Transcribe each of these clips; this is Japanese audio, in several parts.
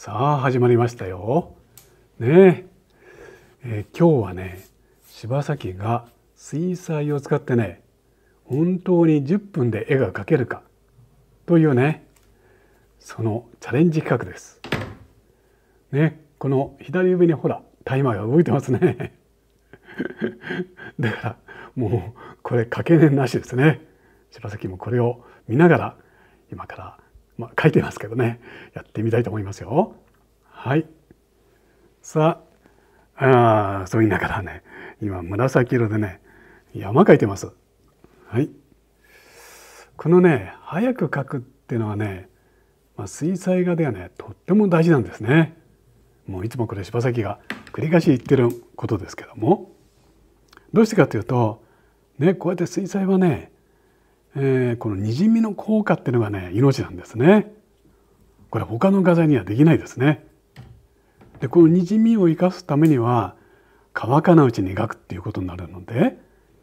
さあ始まりましたよ。ねええー、今日はね柴崎が水彩を使ってね本当に10分で絵が描けるかというねそのチャレンジ企画です。ねこの左上にほらタイマーが動いてますね。だからもうこれ掛け値なしですね。柴崎もこれを見ながら今からまあ、書いてますけどねやってみたいと思いますよ。はい、さああそう言いながらね今紫色でね山書いてます。はい、このね早く書くっていうのはね、まあ、水彩画ではねとっても大事なんですね。もういつもこれ柴崎が繰り返し言ってることですけどもどうしてかというとねこうやって水彩はねえー、このにじみの効果っていうのがね命なんですねこれ他の画材にはできないですねでこのにじみを生かすためには乾かないうちに描くっていうことになるので、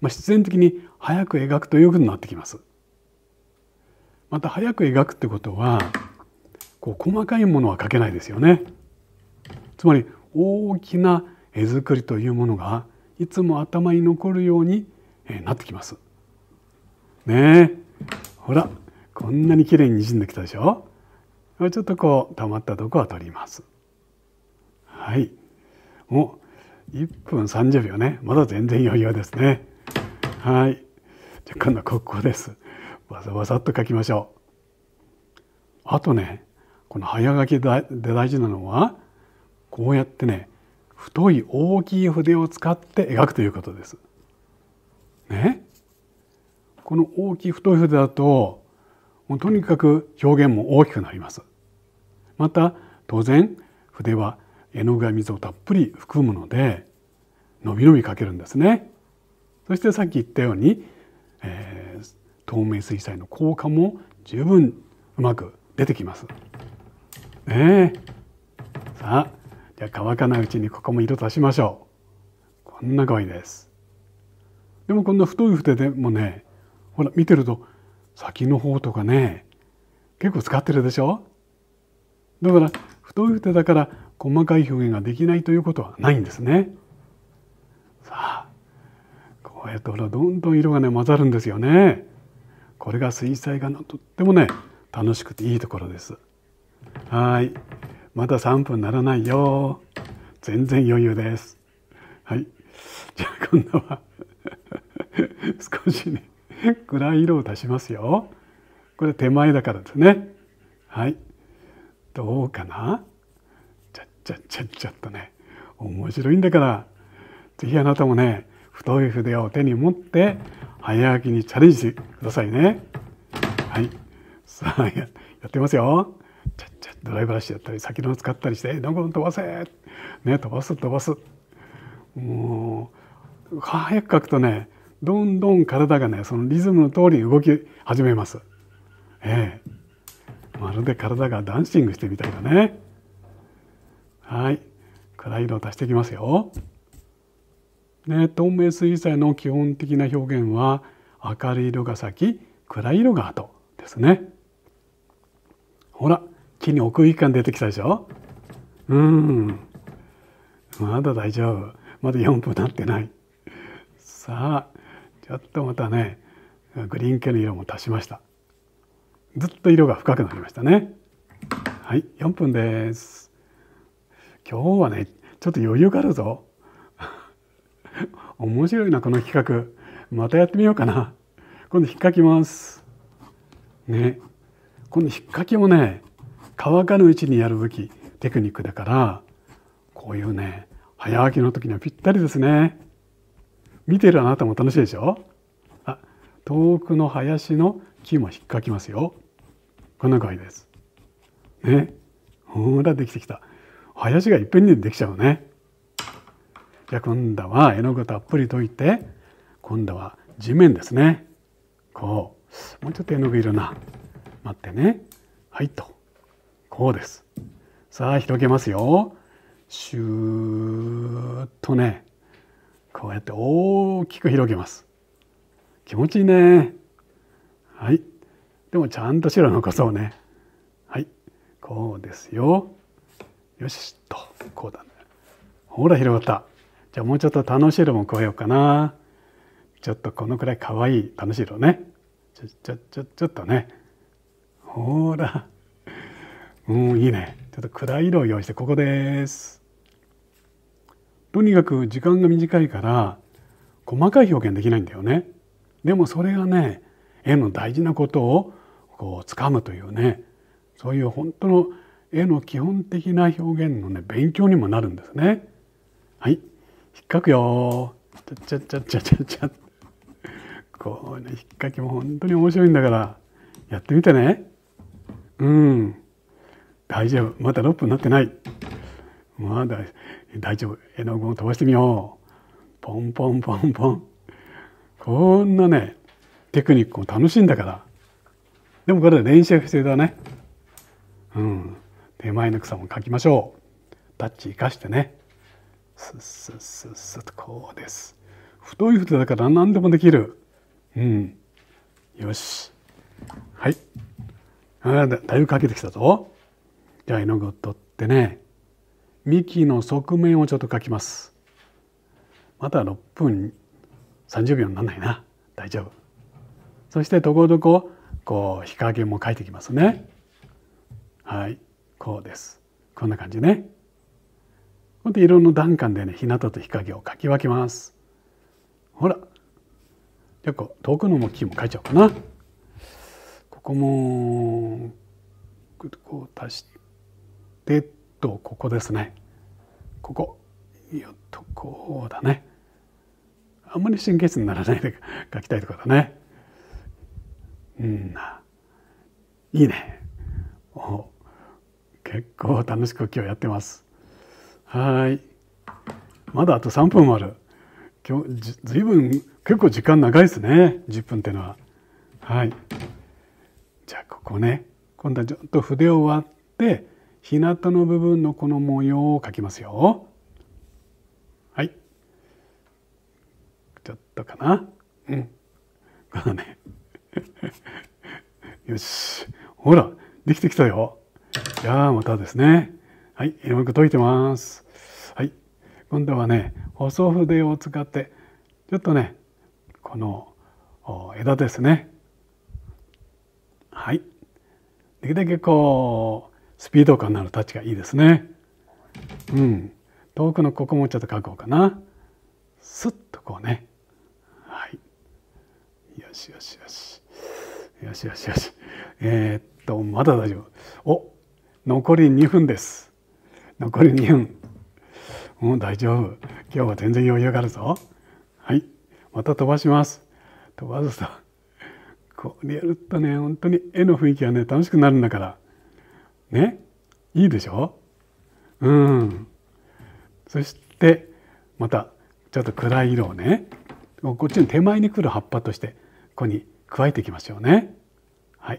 まあ、必然的に早く描くということになってきますまた早く描くってことはこう細かいものは描けないですよねつまり大きな絵作りというものがいつも頭に残るようになってきますねほらこんなにきれいににじんできたでしょちょっとこう溜まったとこは取りますはいもう1分30秒ねまだ全然余裕ですねはいじゃ今度はここですバサバサっと書きましょうあとねこの早書きで大事なのはこうやってね太い大きい筆を使って描くということです。ねこの大きい太い筆だともうとにかく表現も大きくなります。また当然筆は絵の具や水をたっぷり含むのでのびのび描けるんですね。そしてさっき言ったように、えー、透明水彩の効果も十分うまく出てきます。ねさあ、じゃ乾かないうちにここも色足しましょう。こんな可愛いです。でもこんな太い筆でもね、ほら見てると先の方とかね結構使ってるでしょだから太い筆だから細かい表現ができないということはないんですね。さあこうやってほらどんどん色がね混ざるんですよね。これが水彩画のとってもね楽しくていいところです。はい。まだ3分ならないよ。全然余裕です。はい。じゃあ今度は少しね暗い色を足しますよ。これ手前だからですね。はい。どうかなちゃっちゃっちゃっちゃっとね。面白いんだから。是非あなたもね、太い筆を手に持って早書きにチャレンジしてくださいね。はい。さあ、やってますよ。ちゃっちゃドライブラシやったり先の使ったりして「どんどん飛ばせ!」ね飛ばす飛ばすもう早く書くとねどんどん体がねそのリズムの通りに動き始めます。ええ、まるで体がダンシングしてみたいだね。はい。暗い色を足していきますよ。ね、透明水彩の基本的な表現は明るい色が先暗い色が後ですね。ほら木に奥行き感出てきたでしょうんまだ大丈夫まだ4分なってないさあちょっとまたねグリーン系の色も足しましたずっと色が深くなりましたねはい4分です今日はねちょっと余裕があるぞ 面白いなこの企画またやってみようかな今度引っ掻きますね今度引っかきもね乾かぬうちにやるべきテクニックだからこういうね早起きの時にはぴったりですね。見てるあなたも楽しいでしょあ遠くの林の木も引っかきますよこんな感じですねほらできてきた林がいっぺんにできちゃうねじゃあ今度は絵の具たっぷり溶いて今度は地面ですねこうもうちょっと絵の具いるな待ってねはいとこうですさあ広げますよシューッとねこうやって大きく広げます気持ちいいねはいでもちゃんと白残そうねはいこうですよよしとこうだねほら広がったじゃあもうちょっと楽しい色も加えようかなちょっとこのくらい可愛いい楽しい色ねちょちょちょちょっとねほらうんいいねちょっと暗い色を用意してここですとにかく時間が短いから細かい表現できないんだよね。でもそれがね絵の大事なことをこう掴むというねそういう本当の絵の基本的な表現のね勉強にもなるんですね。はい引っかくよちゃちゃちゃちゃちゃこうね引っかきも本当に面白いんだからやってみてね。うん大丈夫まだ6分なってない。まだ大丈夫絵の具を飛ばしてみようポンポンポンポンこんなねテクニックも楽しいんだからでもこれは練習不正だねうん手前の草も描きましょうタッチ生かしてねスッスッスッスッとこうです太い筆だから何でもできるうんよしはいあだいぶ描けてきたぞじゃあ絵の具を取ってね幹の側面をちょっと書きますまた6分30秒にならないな大丈夫そしてところどここう日陰も書いてきますねはいこうですこんな感じねこうや色の段階でね日向と日陰を書き分けますほら結構遠くの木も書いちゃおうかなここもこう足してとここですねここよっとこうだねあんまり神経質にならないで書きたいところだねうんいいねお結構楽しく今日やってますはいまだあと3分もある今日ずずいぶん結構時間長いですね10分っていうのははいじゃあここね今度はちょっと筆を割って日向の部分のこの模様を描きますよ。はい。ちょっとかな。うん。このね。よし。ほら、できてきたよ。じゃあまたですね。はい、絵の具溶いてます。はい。今度はね、細筆を使って、ちょっとね、この枝ですね。はい。できるだけこう、スピード感のあるタッチがいいですね。うん。遠くのここもちょっと書こうかな。スッとこうね。はい。よしよしよし。よしよしよし。えー、っと、まだ大丈夫。お残り2分です。残り2分。もう大丈夫。今日は全然余裕があるぞ。はい。また飛ばします。飛ばすと、こうやるとね、本当に絵の雰囲気がね、楽しくなるんだから。ねいいでしょうんそしてまたちょっと暗い色をねこっちの手前に来る葉っぱとしてここに加えていきましょうね。はい、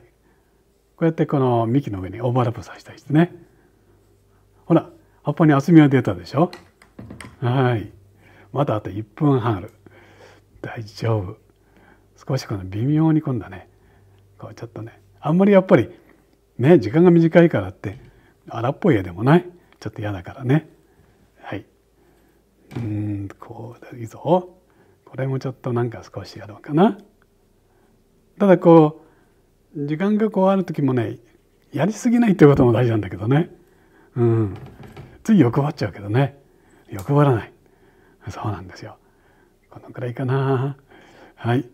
こうやってこの幹の上にオーバーラップさせたりしてねほら葉っぱに厚みが出たでしょはいまだあと1分半ある大丈夫少しこの微妙に今度はねこうちょっとねあんまりやっぱりね時間が短いからって荒っぽい絵でもないちょっと嫌だからねはいうんこういいぞこれもちょっとなんか少しやろうかなただこう時間がこうある時もねやりすぎないっていうことも大事なんだけどねうんつい欲張っちゃうけどね欲張らないそうなんですよこのくらいかなはい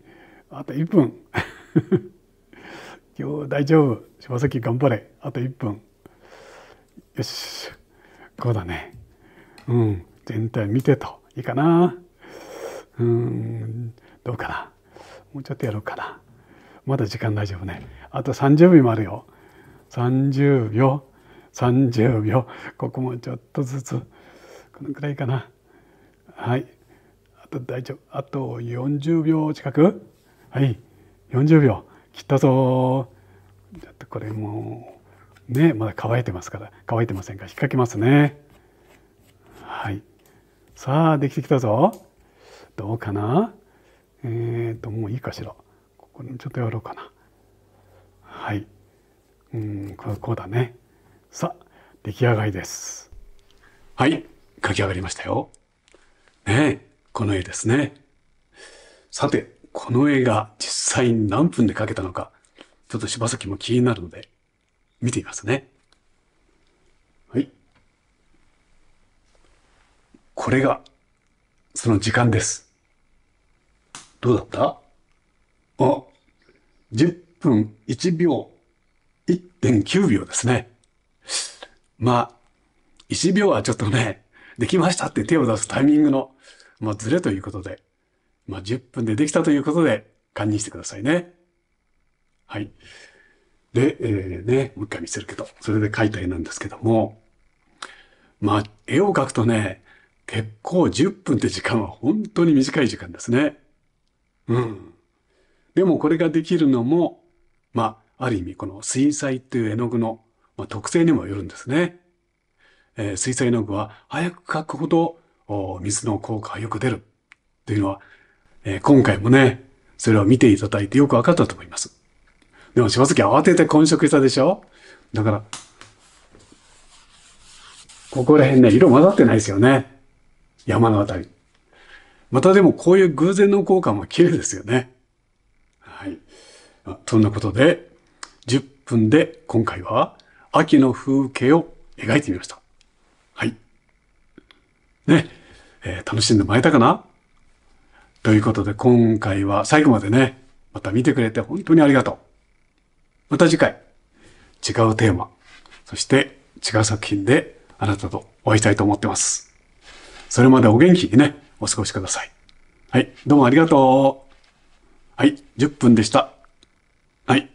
あと1分今日大丈夫柴崎頑張れあと1分よしこうだねうん全体見てといいかなうんどうかなもうちょっとやろうかなまだ時間大丈夫ねあと30秒もあるよ30秒30秒ここもちょっとずつこのくらいかなはいあと大丈夫あと40秒近くはい40秒来たぞだってこれもうねまだ乾いてますから乾いてませんから引っ掛けますねはいさあできてきたぞどうかなえっ、ー、ともういいかしらここにちょっとやろうかなはいうんここうだねさあ出来上がりですはい書き上がりましたよねこの絵ですねさてこの映画、実際に何分で描けたのか、ちょっと柴崎も気になるので、見てみますね。はい。これが、その時間です。どうだったあ、10分1秒、1.9秒ですね。まあ、1秒はちょっとね、できましたって手を出すタイミングの、まあ、ずれということで、まあ、10分でできたということで、堪忍してくださいね。はい。で、えー、ね、もう一回見せるけど、それで描いた絵なんですけども、まあ、絵を描くとね、結構10分って時間は本当に短い時間ですね。うん。でもこれができるのも、まあ、ある意味この水彩っていう絵の具の、まあ、特性にもよるんですね。えー、水彩絵の具は早く描くほど水の効果がよく出るっていうのはえー、今回もね、それを見ていただいてよく分かったと思います。でも、島崎慌てて混色したでしょだから、ここら辺ね、色混ざってないですよね。山のあたり。またでもこういう偶然の効果も綺麗ですよね。はい。そんなことで、10分で今回は秋の風景を描いてみました。はい。ね、えー、楽しんでもらえたかなということで今回は最後までね、また見てくれて本当にありがとう。また次回、違うテーマ、そして違う作品であなたとお会いしたいと思ってます。それまでお元気にね、お過ごしください。はい、どうもありがとう。はい、10分でした。はい。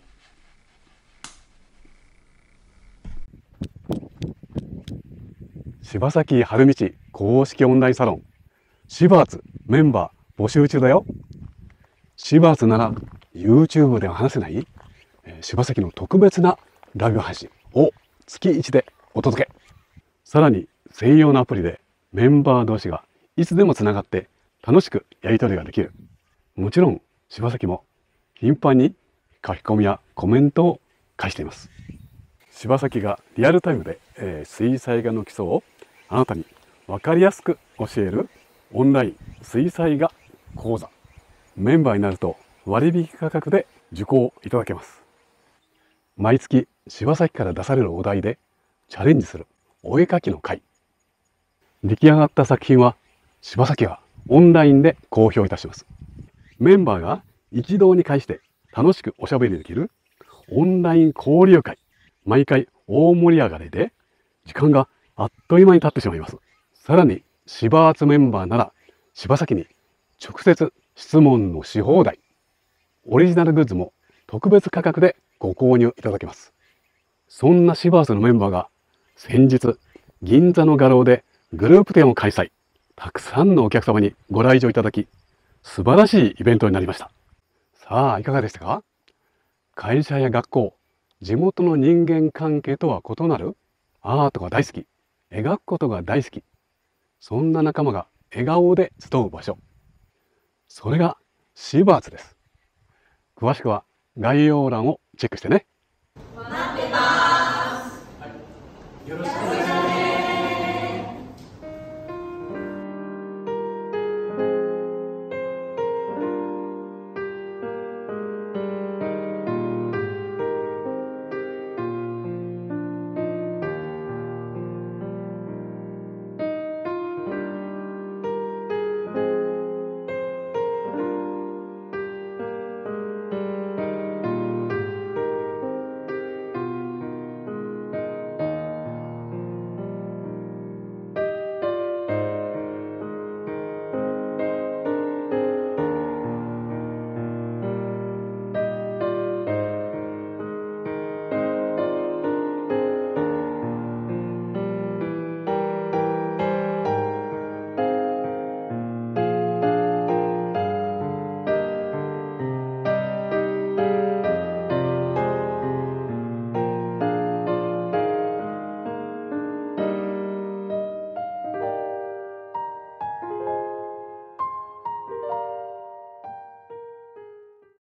柴崎春道公式オンラインサロン、シバーツメンバー募集中だよ。柴津なら YouTube では話せない、えー、柴崎の特別なライブ配信を月1でお届け。さらに専用のアプリでメンバー同士がいつでもつながって楽しくやり取りができる。もちろん柴崎も頻繁に書き込みやコメントを返しています。柴崎がリアルタイムで、えー、水彩画の基礎をあなたに分かりやすく教えるオンライン水彩画講座メンバーになると割引価格で受講いただけます毎月柴崎から出されるお題でチャレンジするお絵かきの会出来上がった作品は柴崎がオンラインで公表いたしますメンバーが一堂に会して楽しくおしゃべりできるオンライン交流会毎回大盛り上がりで時間があっという間に経ってしまいますさらに芝アメンバーなら柴崎に直接質問のし放題オリジナルグッズも特別価格でご購入いただけますそんなシバースのメンバーが先日銀座の画廊でグループ展を開催たくさんのお客様にご来場いただき素晴らしいイベントになりましたさあいかがでしたか会社や学校地元の人間関係とは異なるアートが大好き描くことが大好きそんな仲間が笑顔で集う場所それがシーバーツです。詳しくは概要欄をチェックしてね。待ってます。はい、よろしく